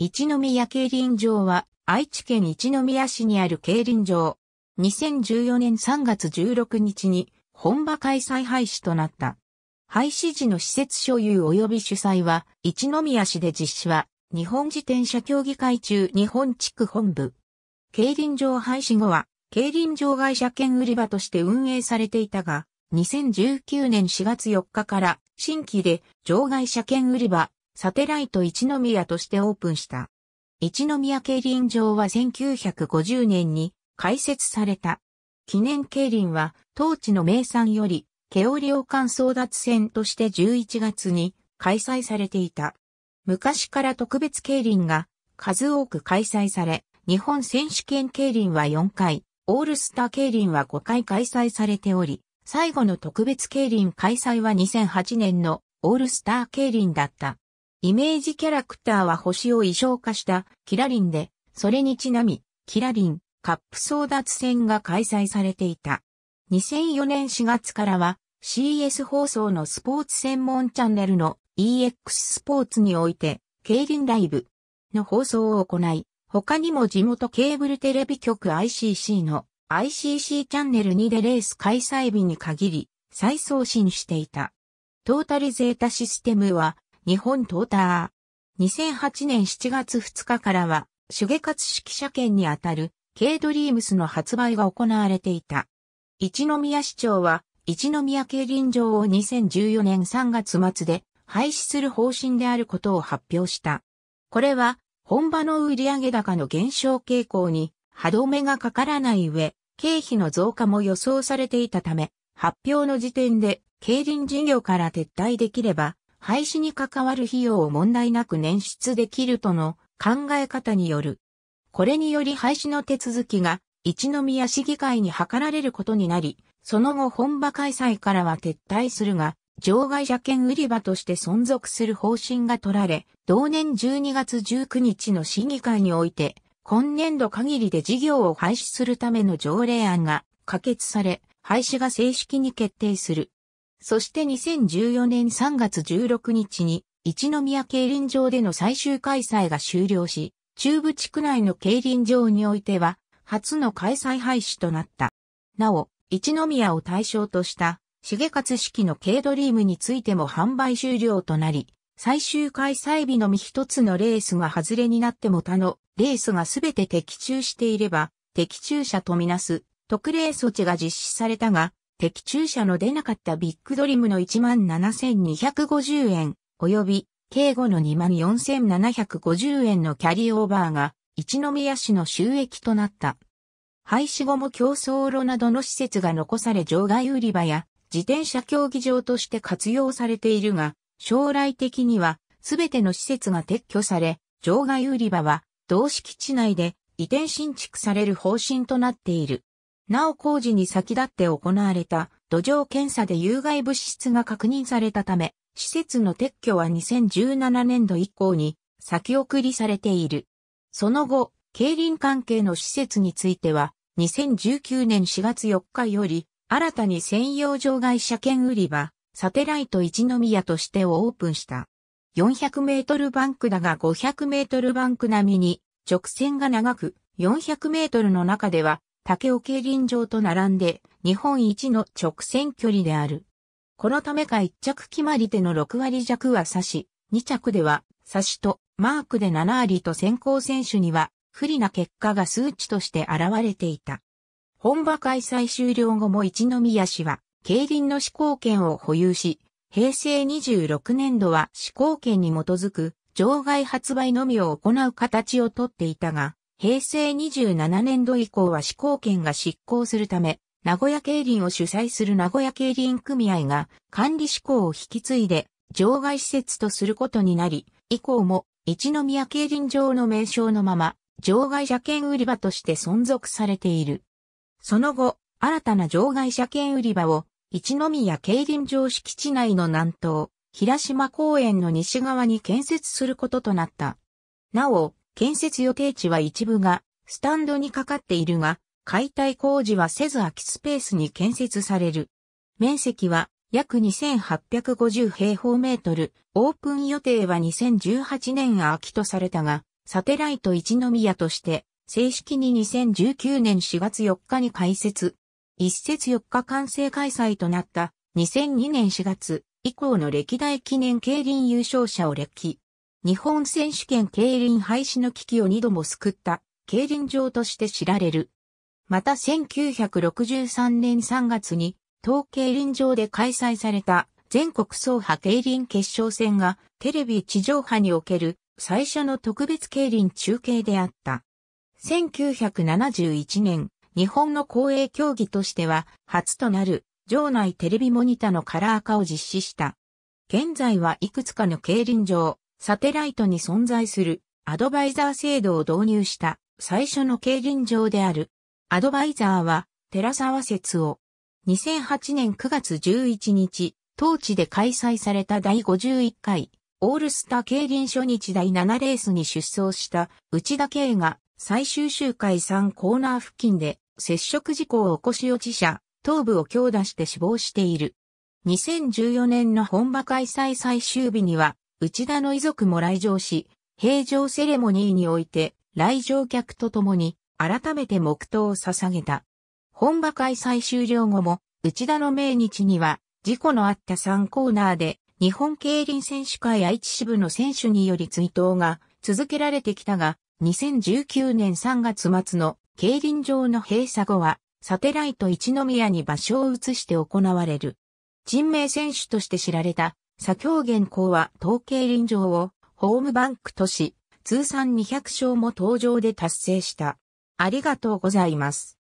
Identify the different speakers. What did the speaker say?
Speaker 1: 一宮競輪場は愛知県一宮市にある競輪場。2014年3月16日に本場開催廃止となった。廃止時の施設所有及び主催は一宮市で実施は日本自転車協議会中日本地区本部。競輪場廃止後は競輪場会社券売り場として運営されていたが、2019年4月4日から新規で場外車券売り場サテライト一宮としてオープンした。一宮競輪場は1950年に開設された。記念競輪は当地の名産より、ケオリオ間争奪戦として11月に開催されていた。昔から特別競輪が数多く開催され、日本選手権競輪は4回、オールスター競輪は5回開催されており、最後の特別競輪開催は2008年のオールスター競輪だった。イメージキャラクターは星を衣装化したキラリンで、それにちなみ、キラリンカップ争奪戦が開催されていた。2004年4月からは CS 放送のスポーツ専門チャンネルの EX スポーツにおいて、競輪ライブの放送を行い、他にも地元ケーブルテレビ局 ICC の ICC チャンネル2でレース開催日に限り再送信していた。トータルゼータシステムは日本トーター。2008年7月2日からは、手芸活式車権にあたる K ドリームスの発売が行われていた。一宮市長は、一宮競輪場を2014年3月末で廃止する方針であることを発表した。これは、本場の売上高の減少傾向に歯止めがかからない上、経費の増加も予想されていたため、発表の時点で競輪事業から撤退できれば、廃止に関わる費用を問題なく捻出できるとの考え方による。これにより廃止の手続きが一宮市議会に図られることになり、その後本場開催からは撤退するが、場外車券売り場として存続する方針が取られ、同年12月19日の市議会において、今年度限りで事業を廃止するための条例案が可決され、廃止が正式に決定する。そして2014年3月16日に、一宮競輪場での最終開催が終了し、中部地区内の競輪場においては、初の開催廃止となった。なお、一宮を対象とした、重勝式の K ドリームについても販売終了となり、最終開催日のみ一つのレースが外れになっても他のレースがすべて的中していれば、的中者とみなす特例措置が実施されたが、的中者の出なかったビッグドリムの17,250円、及び、敬語の24,750円のキャリーオーバーが、一宮市の収益となった。廃止後も競争路などの施設が残され場外売り場や自転車競技場として活用されているが、将来的にはすべての施設が撤去され、場外売り場は同敷地内で移転新築される方針となっている。なお工事に先立って行われた土壌検査で有害物質が確認されたため、施設の撤去は2017年度以降に先送りされている。その後、競輪関係の施設については、2019年4月4日より、新たに専用場外車検売り場、サテライト一宮としてをオープンした。400メートルバンクだが500メートルバンク並みに、直線が長く、400メートルの中では竹尾競輪場と並んで日本一の直線距離である。このためか1着決まり手の6割弱は差し、2着では差しとマークで7割と先行選手には不利な結果が数値として現れていた。本場開催終了後も一宮市は競輪の試行権を保有し、平成26年度は試行権に基づく場外発売のみを行う形をとっていたが、平成27年度以降は施行権が執行するため、名古屋競輪を主催する名古屋競輪組合が管理施行を引き継いで場外施設とすることになり、以降も一宮競輪場の名称のまま、場外車券売り場として存続されている。その後、新たな場外車券売り場を一宮競輪場敷地内の南東、平島公園の西側に建設することとなった。なお、建設予定地は一部がスタンドにかかっているが、解体工事はせず空きスペースに建設される。面積は約2850平方メートル、オープン予定は2018年秋とされたが、サテライト一宮として正式に2019年4月4日に開設。一節4日完成開催となった2002年4月以降の歴代記念競輪優勝者を歴。日本選手権競輪廃止の危機を二度も救った競輪場として知られる。また1963年3月に東競輪場で開催された全国総派競輪決勝戦がテレビ地上波における最初の特別競輪中継であった。1971年、日本の公営競技としては初となる場内テレビモニタのカラー化を実施した。現在はいくつかの競輪場、サテライトに存在するアドバイザー制度を導入した最初の競輪場である。アドバイザーは寺沢節を2008年9月11日、当地で開催された第51回オールスター競輪初日第7レースに出走した内田圭が最終周回3コーナー付近で接触事故を起こし落ち者、頭部を強打して死亡している。2014年の本場開催最終日には内田の遺族も来場し、平常セレモニーにおいて、来場客と共に、改めて黙祷を捧げた。本場開催終了後も、内田の命日には、事故のあった3コーナーで、日本競輪選手会愛知支部の選手により追悼が続けられてきたが、2019年3月末の競輪場の閉鎖後は、サテライト一宮に場所を移して行われる。人名選手として知られた左京原稿は統計臨場をホームバンクとし、通算200勝も登場で達成した。ありがとうございます。